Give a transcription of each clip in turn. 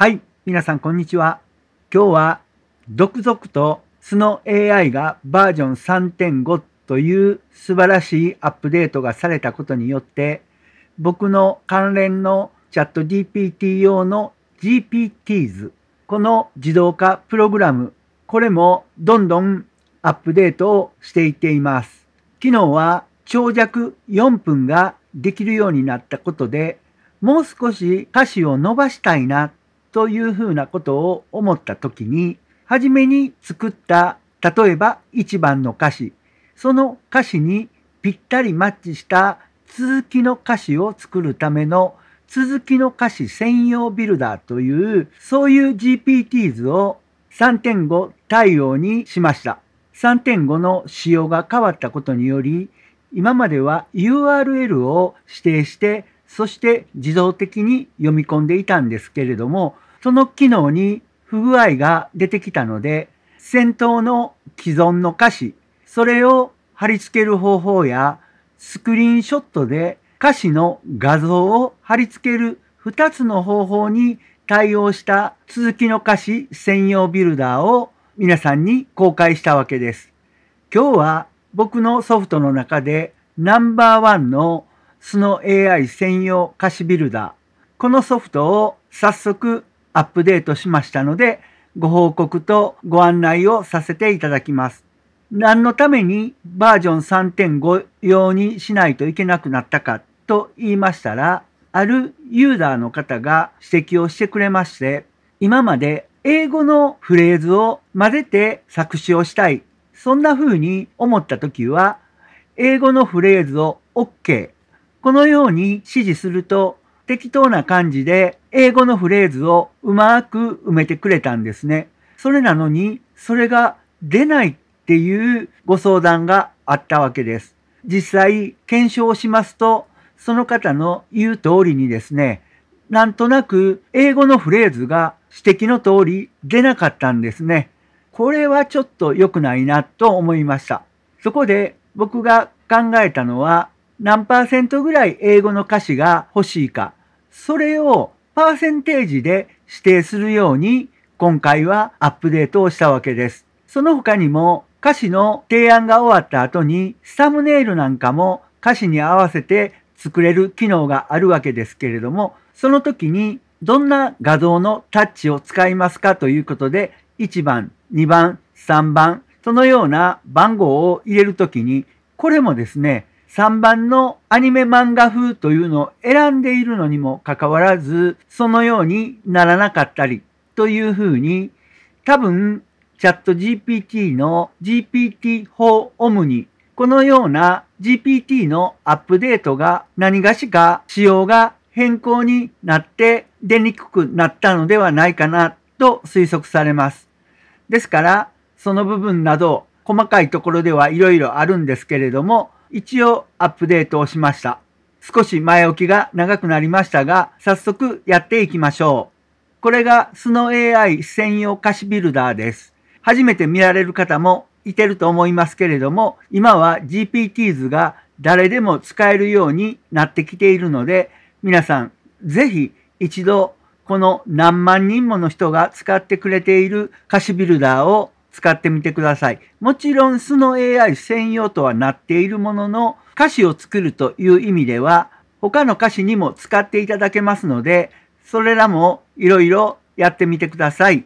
はい、皆さんこんにちは。今日は、続々と素の AI がバージョン3.5という素晴らしいアップデートがされたことによって、僕の関連のチャット GPT 用の GPTs、この自動化プログラム、これもどんどんアップデートをしていっています。昨日は長尺4分ができるようになったことで、もう少し歌詞を伸ばしたいなというふうなことを思った時に、初めに作った、例えば1番の歌詞、その歌詞にぴったりマッチした続きの歌詞を作るための続きの歌詞専用ビルダーという、そういう GPTs を3.5対応にしました。3.5の仕様が変わったことにより、今までは URL を指定して、そして自動的に読み込んでいたんですけれども、その機能に不具合が出てきたので、先頭の既存の歌詞、それを貼り付ける方法や、スクリーンショットで歌詞の画像を貼り付ける2つの方法に対応した続きの歌詞専用ビルダーを皆さんに公開したわけです。今日は僕のソフトの中でナンバーワンのスノ AI 専用歌詞ビルダー。このソフトを早速アップデートしましたので、ご報告とご案内をさせていただきます。何のためにバージョン3.5用にしないといけなくなったかと言いましたら、あるユーザーの方が指摘をしてくれまして、今まで英語のフレーズを混ぜて作詞をしたい。そんな風に思った時は、英語のフレーズを OK。このように指示すると適当な感じで英語のフレーズをうまく埋めてくれたんですね。それなのに、それが出ないっていうご相談があったわけです。実際、検証しますと、その方の言う通りにですね、なんとなく英語のフレーズが指摘の通り出なかったんですね。これはちょっと良くないなと思いました。そこで僕が考えたのは何パーセントぐらい英語の歌詞が欲しいか、それをパーセンテージで指定するように今回はアップデートをしたわけです。その他にも歌詞の提案が終わった後にサムネイルなんかも歌詞に合わせて作れる機能があるわけですけれども、その時にどんな画像のタッチを使いますかということで、1番、2番、3番、そのような番号を入れる時に、これもですね、3番のアニメ漫画風というのを選んでいるのにもかかわらず、そのようにならなかったりというふうに、多分チャット GPT の GPT4 オムに、このような GPT のアップデートが何がしか仕様が変更になって出にくくなったのではないかなと推測されます。ですから、その部分など細かいところではいろいろあるんですけれども、一応アップデートをしました。少し前置きが長くなりましたが、早速やっていきましょう。これがスノ AI 専用歌詞ビルダーです。初めて見られる方もいてると思いますけれども、今は GPTs が誰でも使えるようになってきているので、皆さんぜひ一度この何万人もの人が使ってくれている歌詞ビルダーを使ってみてください。もちろん、素の AI 専用とはなっているものの、歌詞を作るという意味では、他の歌詞にも使っていただけますので、それらもいろいろやってみてください。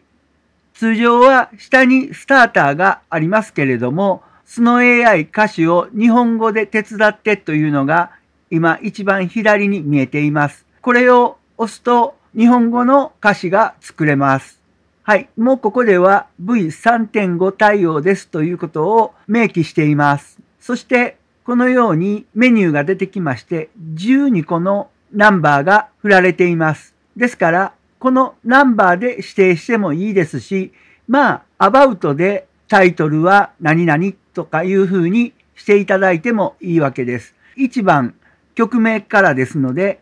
通常は下にスターターがありますけれども、素の AI 歌詞を日本語で手伝ってというのが今一番左に見えています。これを押すと日本語の歌詞が作れます。はい。もうここでは V3.5 対応ですということを明記しています。そして、このようにメニューが出てきまして、12個のナンバーが振られています。ですから、このナンバーで指定してもいいですし、まあ、アバウトでタイトルは何々とかいうふうにしていただいてもいいわけです。1番、曲名からですので、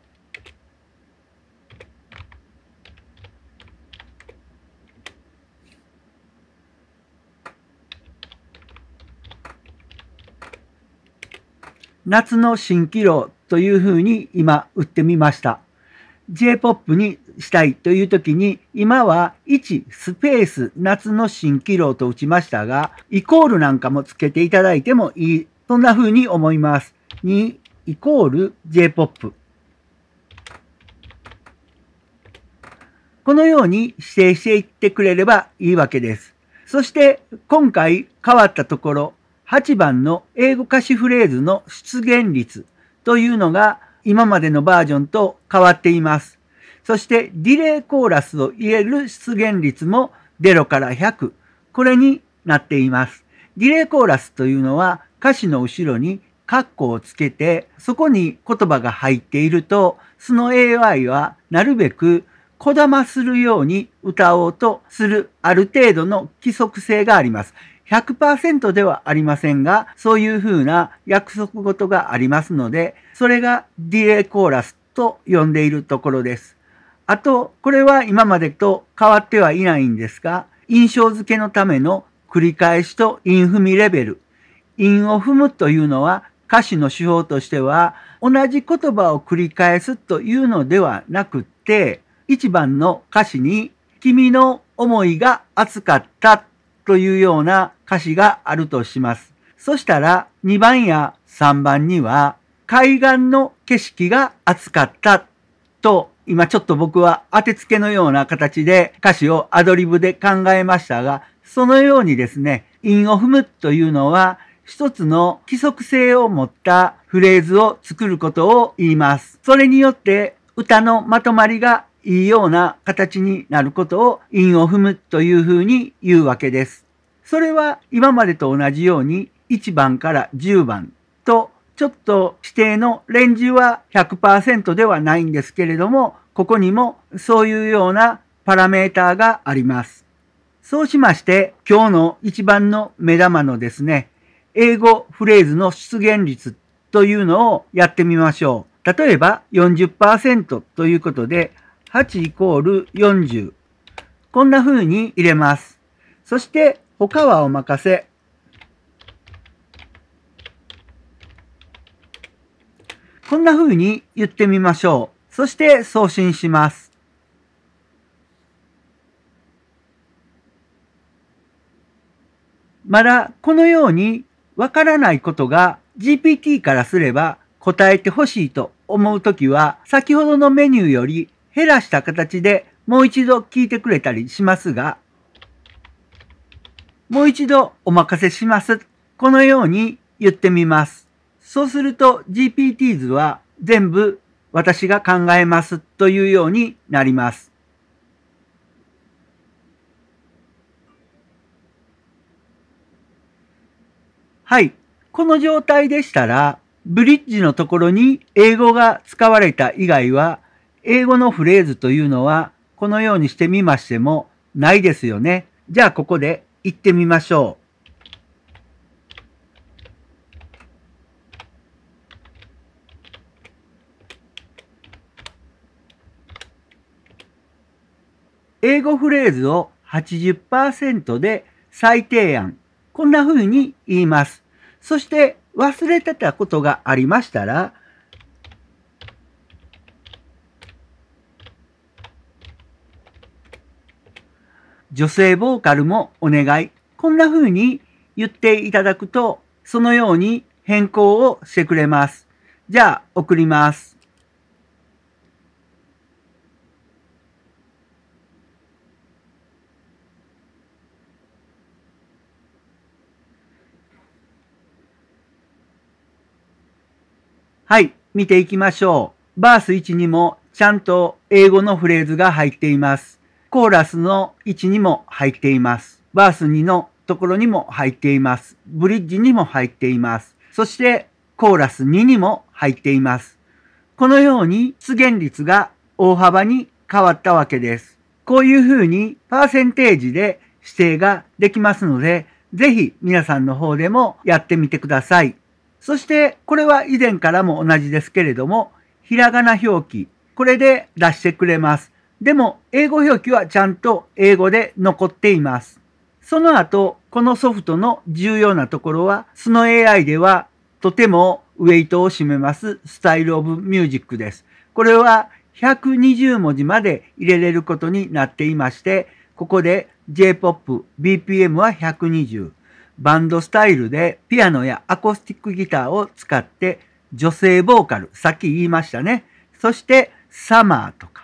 夏の蜃気楼というふうに今売ってみました。J-POP にしたいという時に、今は1スペース夏の蜃気楼と打ちましたが、イコールなんかもつけていただいてもいい。そんなふうに思います。2イコール J-POP。このように指定していってくれればいいわけです。そして今回変わったところ、8番の英語歌詞フレーズの出現率というのが今までのバージョンと変わっています。そしてディレイコーラスを入れる出現率も0から100。これになっています。ディレイコーラスというのは歌詞の後ろにカッコをつけて、そこに言葉が入っていると、その AI はなるべくこだまするように歌おうとするある程度の規則性があります。100%ではありませんが、そういうふうな約束事がありますので、それがディレイコーラスと呼んでいるところです。あと、これは今までと変わってはいないんですが、印象付けのための繰り返しと韻踏みレベル。韻を踏むというのは歌詞の手法としては、同じ言葉を繰り返すというのではなくって、一番の歌詞に君の思いが熱かったというような歌詞があるとします。そしたら2番や3番には海岸の景色が暑かったと今ちょっと僕は当て付けのような形で歌詞をアドリブで考えましたがそのようにですね韻を踏むというのは一つの規則性を持ったフレーズを作ることを言います。それによって歌のまとまりがいいような形になることを韻を踏むというふうに言うわけです。それは今までと同じように1番から10番とちょっと指定のレンジは100%ではないんですけれども、ここにもそういうようなパラメーターがあります。そうしまして、今日の一番の目玉のですね、英語フレーズの出現率というのをやってみましょう。例えば40%ということで、8イコール40。こんな風に入れます。そして他はお任せ。こんな風に言ってみましょう。そして送信します。まだこのようにわからないことが GPT からすれば答えてほしいと思うときは先ほどのメニューより減らした形でもう一度聞いてくれたりしますがもう一度お任せします。このように言ってみます。そうすると GPT 図は全部私が考えますというようになります。はい。この状態でしたら、ブリッジのところに英語が使われた以外は、英語のフレーズというのは、このようにしてみましてもないですよね。じゃあここで行ってみましょう。英語フレーズを80%で再提案。こんな風に言います。そして忘れてたことがありましたら、女性ボーカルもお願い。こんな風に言っていただくと、そのように変更をしてくれます。じゃあ、送ります。はい、見ていきましょう。バース1にもちゃんと英語のフレーズが入っています。コーラスの1にも入っています。バース2のところにも入っています。ブリッジにも入っています。そしてコーラス2にも入っています。このように出現率が大幅に変わったわけです。こういうふうにパーセンテージで指定ができますので、ぜひ皆さんの方でもやってみてください。そしてこれは以前からも同じですけれども、ひらがな表記、これで出してくれます。でも、英語表記はちゃんと英語で残っています。その後、このソフトの重要なところは、その AI ではとてもウェイトを占めますスタイルオブミュージックです。これは120文字まで入れれることになっていまして、ここで J-POP、BPM は120、バンドスタイルでピアノやアコースティックギターを使って女性ボーカル、さっき言いましたね。そしてサマーとか。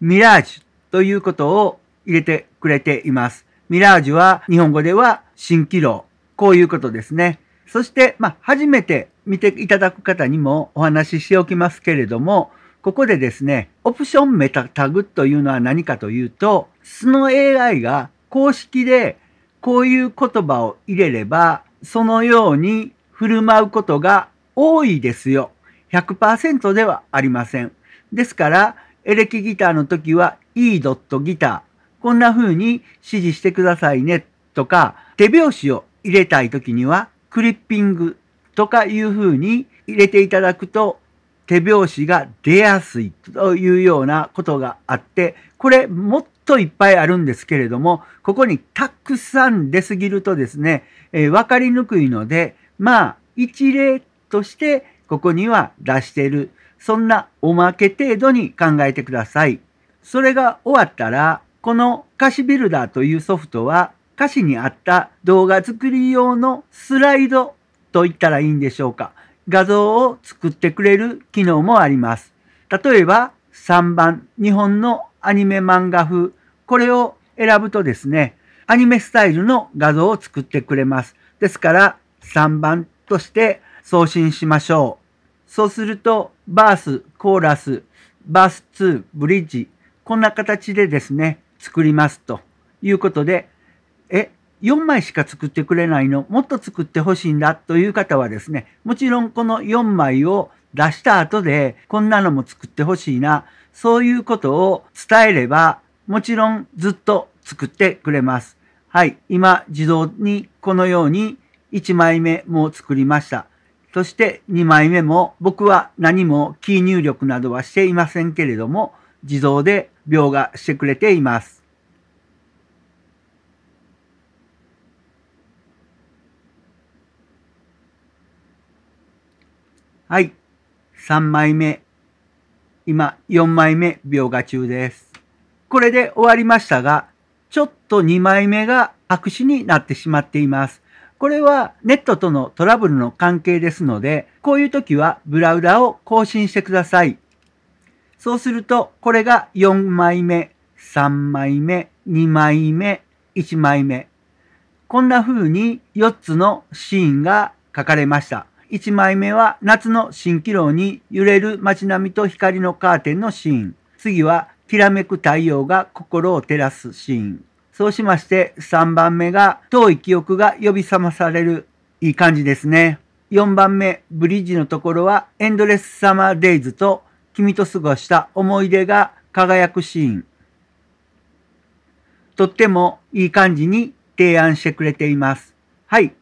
ミラージュということを入れてくれています。ミラージュは日本語では蜃気楼。こういうことですね。そして、まあ、初めて見ていただく方にもお話ししておきますけれども、ここでですね、オプションメタタグというのは何かというと、その AI が公式でこういう言葉を入れれば、そのように振る舞うことが多いですよ。100%ではありません。ですから、エレキギターの時は e.guitar。こんな風に指示してくださいねとか、手拍子を入れたい時にはクリッピングとかいう風に入れていただくと手拍子が出やすいというようなことがあって、これもっといっぱいあるんですけれども、ここにたくさん出すぎるとですね、えー、分かりにくいので、まあ一例としてここには出しているそんなおまけ程度に考えてください。それが終わったら、この歌詞ビルダーというソフトは、歌詞に合った動画作り用のスライドと言ったらいいんでしょうか。画像を作ってくれる機能もあります。例えば、3番、日本のアニメ漫画風。これを選ぶとですね、アニメスタイルの画像を作ってくれます。ですから、3番として送信しましょう。そうすると、バース、コーラス、バース2、ブリッジ、こんな形でですね、作りますということで、え、4枚しか作ってくれないの、もっと作ってほしいんだという方はですね、もちろんこの4枚を出した後で、こんなのも作ってほしいな、そういうことを伝えれば、もちろんずっと作ってくれます。はい、今自動にこのように1枚目も作りました。そして2枚目も僕は何もキー入力などはしていませんけれども、自動で描画してくれています。はい。3枚目。今、4枚目描画中です。これで終わりましたが、ちょっと2枚目が白紙になってしまっています。これはネットとのトラブルの関係ですので、こういう時はブラウザを更新してください。そうすると、これが4枚目、3枚目、2枚目、1枚目。こんな風に4つのシーンが書かれました。1枚目は夏の蜃気楼に揺れる街並みと光のカーテンのシーン。次はきらめく太陽が心を照らすシーン。そうしまして3番目が遠い記憶が呼び覚まされる。いい感じですね。4番目、ブリッジのところはエンドレスサマーデイズと君と過ごした思い出が輝くシーン。とってもいい感じに提案してくれています。はい。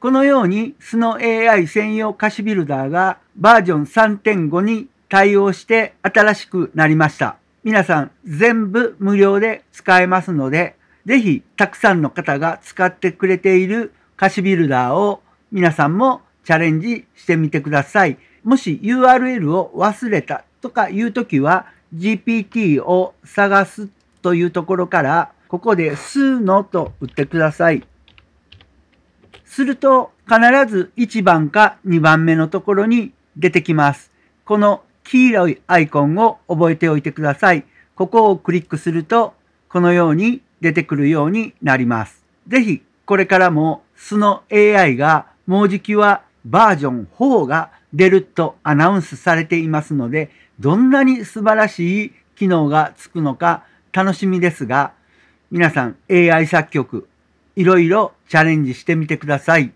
このようにスノー AI 専用歌詞ビルダーがバージョン3.5に対応して新しくなりました。皆さん全部無料で使えますのでぜひたくさんの方が使ってくれている歌詞ビルダーを皆さんもチャレンジしてみてください。もし URL を忘れたとかいうときは GPT を探すというところからここで数のと打ってください。すると必ず1番か2番目のところに出てきます。この黄色いアイコンを覚えておいてください。ここをクリックするとこのように出てくるようになります。ぜひ、これからも素の AI がもうじきはバージョン4が出るとアナウンスされていますので、どんなに素晴らしい機能がつくのか楽しみですが、皆さん AI 作曲、いろいろチャレンジしてみてください。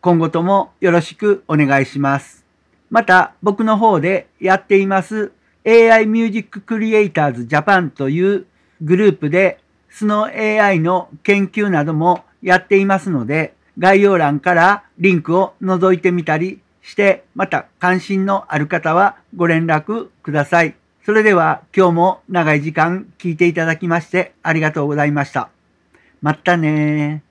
今後ともよろしくお願いします。また僕の方でやっています AI Music Creators Japan というグループでスノー AI の研究などもやっていますので、概要欄からリンクを覗いてみたりして、また関心のある方はご連絡ください。それでは今日も長い時間聞いていただきましてありがとうございました。またね